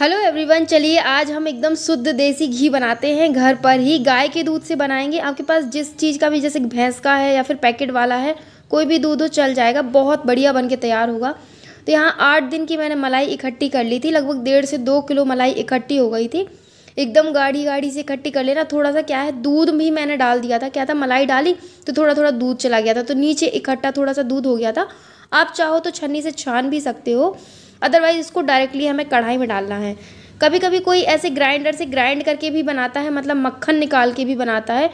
hello everyone चलिए आज हम एकदम शुद्ध देसी घी बनाते हैं घर पर ही गाय के दूध से बनाएंगे आपके पास जिस चीज़ का भी जैसे भैंस का है या फिर पैकेट वाला है कोई भी दूध हो चल जाएगा बहुत बढ़िया बन के तैयार होगा तो यहाँ आठ दिन की मैंने मलाई इकट्ठी कर ली थी लगभग डेढ़ से दो किलो मलाई इकट्ठी हो गई थी एकदम गाढ़ी गाढ़ी से इकट्ठी कर लेना थोड़ा सा क्या है दूध भी मैंने डाल दिया था क्या था मलाई डाली तो थोड़ा थोड़ा दूध चला गया था तो नीचे इकट्ठा थोड़ा सा दूध हो गया था आप चाहो तो छन्नी से छान भी सकते हो अदरवाइज़ इसको डायरेक्टली हमें कढ़ाई में डालना है कभी कभी कोई ऐसे ग्राइंडर से ग्राइंड करके भी बनाता है मतलब मक्खन निकाल के भी बनाता है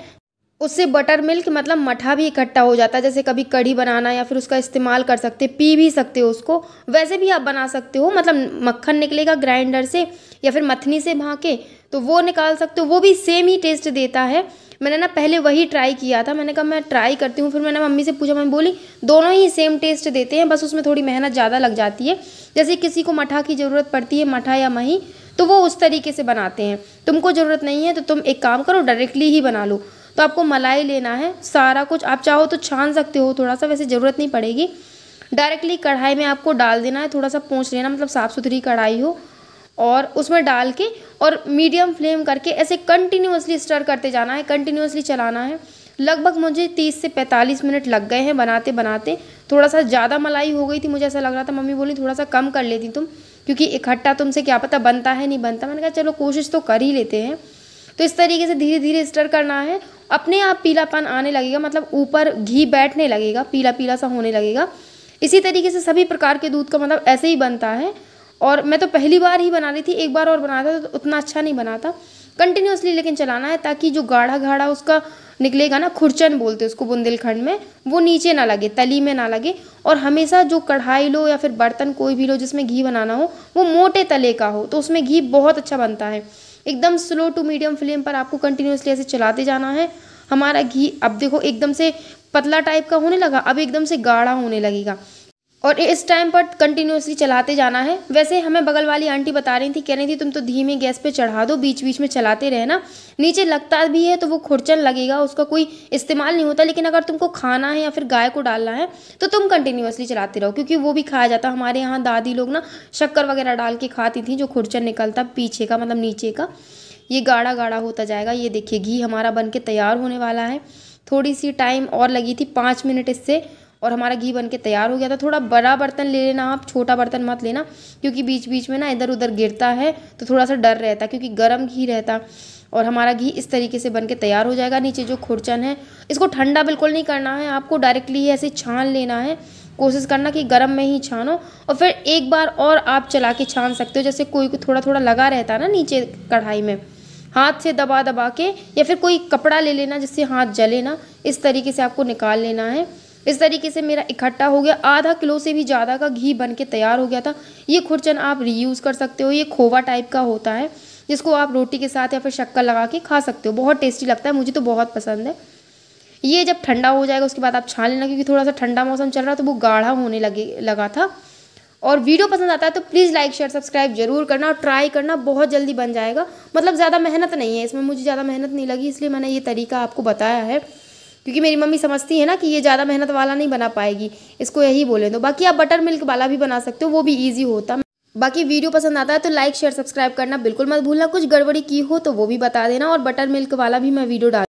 उससे बटर मिल्क मतलब मठा भी इकट्ठा हो जाता है जैसे कभी कढ़ी बनाना या फिर उसका इस्तेमाल कर सकते पी भी सकते हो उसको वैसे भी आप बना सकते हो मतलब मक्खन निकलेगा ग्राइंडर से या फिर मथनी से भाके तो वो निकाल सकते हो वो भी सेम ही टेस्ट देता है मैंने ना पहले वही ट्राई किया था मैंने कहा मैं ट्राई करती हूँ फिर मैंने मम्मी से पूछा मैं बोली दोनों ही सेम टेस्ट देते हैं बस उसमें थोड़ी मेहनत ज़्यादा लग जाती है जैसे किसी को मठा की ज़रूरत पड़ती है मठा या मही तो वो उस तरीके से बनाते हैं तुमको ज़रूरत नहीं है तो तुम एक काम करो डायरेक्टली ही बना लो तो आपको मलाई लेना है सारा कुछ आप चाहो तो छान सकते हो थोड़ा सा वैसे ज़रूरत नहीं पड़ेगी डायरेक्टली कढ़ाई में आपको डाल देना है थोड़ा सा पोंछ लेना मतलब साफ़ सुथरी कढ़ाई हो और उसमें डाल के और मीडियम फ्लेम करके ऐसे कंटिन्यूसली स्टर करते जाना है कंटिन्यूसली चलाना है लगभग मुझे 30 से 45 मिनट लग गए हैं बनाते बनाते थोड़ा सा ज़्यादा मलाई हो गई थी मुझे ऐसा लग रहा था मम्मी बोली थोड़ा सा कम कर लेती तुम क्योंकि इकट्ठा तुमसे क्या पता बनता है नहीं बनता मैंने कहा चलो कोशिश तो कर ही लेते हैं तो इस तरीके से धीरे धीरे स्टर करना है अपने आप पीलापन आने लगेगा मतलब ऊपर घी बैठने लगेगा पीला पीला सा होने लगेगा इसी तरीके से सभी प्रकार के दूध का मतलब ऐसे ही बनता है और मैं तो पहली बार ही बना रही थी एक बार और बनाता था तो उतना अच्छा नहीं बनाता कंटिन्यूसली लेकिन चलाना है ताकि जो गाढ़ा गाढ़ा उसका निकलेगा ना खुरचन बोलते उसको बुंदेलखंड में वो नीचे ना लगे तली में ना लगे और हमेशा जो कढ़ाई लो या फिर बर्तन कोई भी लो जिसमें घी बनाना हो वो मोटे तले का हो तो उसमें घी बहुत अच्छा बनता है एकदम स्लो टू मीडियम फ्लेम पर आपको कंटिन्यूसली ऐसे चलाते जाना है हमारा घी अब देखो एकदम से पतला टाइप का होने लगा अब एकदम से गाढ़ा होने लगेगा और इस टाइम पर कंटिन्यूसली चलाते जाना है वैसे हमें बगल वाली आंटी बता रही थी कह रही थी तुम तो धीमे गैस पे चढ़ा दो बीच बीच में चलाते रहना नीचे लगता भी है तो वो खुरचन लगेगा उसका कोई इस्तेमाल नहीं होता लेकिन अगर तुमको खाना है या फिर गाय को डालना है तो तुम कंटिन्यूसली चलाते रहो क्योंकि वो भी खाया जाता हमारे यहाँ दादी लोग ना शक्कर वगैरह डाल के खाती थी जो खुरचन निकलता पीछे का मतलब नीचे का ये गाढ़ा गाढ़ा होता जाएगा ये देखिए घी हमारा बन के तैयार होने वाला है थोड़ी सी टाइम और लगी थी पाँच मिनट इससे और हमारा घी बन के तैयार हो गया था थोड़ा बड़ा बर्तन ले लेना आप छोटा बर्तन मत लेना क्योंकि बीच बीच में ना इधर उधर गिरता है तो थोड़ा सा डर रहता क्योंकि गर्म घी रहता और हमारा घी इस तरीके से बन के तैयार हो जाएगा नीचे जो खुरचन है इसको ठंडा बिल्कुल नहीं करना है आपको डायरेक्टली ऐसे छान लेना है कोशिश करना कि गर्म में ही छानो और फिर एक बार और आप चला के छान सकते हो जैसे कोई को थोड़ा थोड़ा लगा रहता है ना नीचे कढ़ाई में हाथ से दबा दबा के या फिर कोई कपड़ा ले लेना जिससे हाथ जले ना इस तरीके से आपको निकाल लेना है इस तरीके से मेरा इकट्ठा हो गया आधा किलो से भी ज़्यादा का घी बन के तैयार हो गया था ये खुरचन आप रीयूज़ कर सकते हो ये खोवा टाइप का होता है जिसको आप रोटी के साथ या फिर शक्कर लगा के खा सकते हो बहुत टेस्टी लगता है मुझे तो बहुत पसंद है ये जब ठंडा हो जाएगा उसके बाद आप छान लेना क्योंकि थोड़ा सा ठंडा मौसम चल रहा तो वो गाढ़ा होने लगे लगा था और वीडियो पसंद आता है तो प्लीज़ लाइक शेयर सब्सक्राइब जरूर करना और ट्राई करना बहुत जल्दी बन जाएगा मतलब ज़्यादा मेहनत नहीं है इसमें मुझे ज़्यादा मेहनत नहीं लगी इसलिए मैंने ये तरीका आपको बताया है क्योंकि मेरी मम्मी समझती है ना कि ये ज़्यादा मेहनत वाला नहीं बना पाएगी इसको यही बोले दो बाकी आप बटर मिल्क वाला भी बना सकते हो वो भी ईजी होता बाकी वीडियो पसंद आता है तो लाइक शेयर सब्सक्राइब करना बिल्कुल मत भूलना कुछ गड़बड़ी की हो तो वो भी बता देना और बटर मिल्क वाला भी मैं वीडियो डाल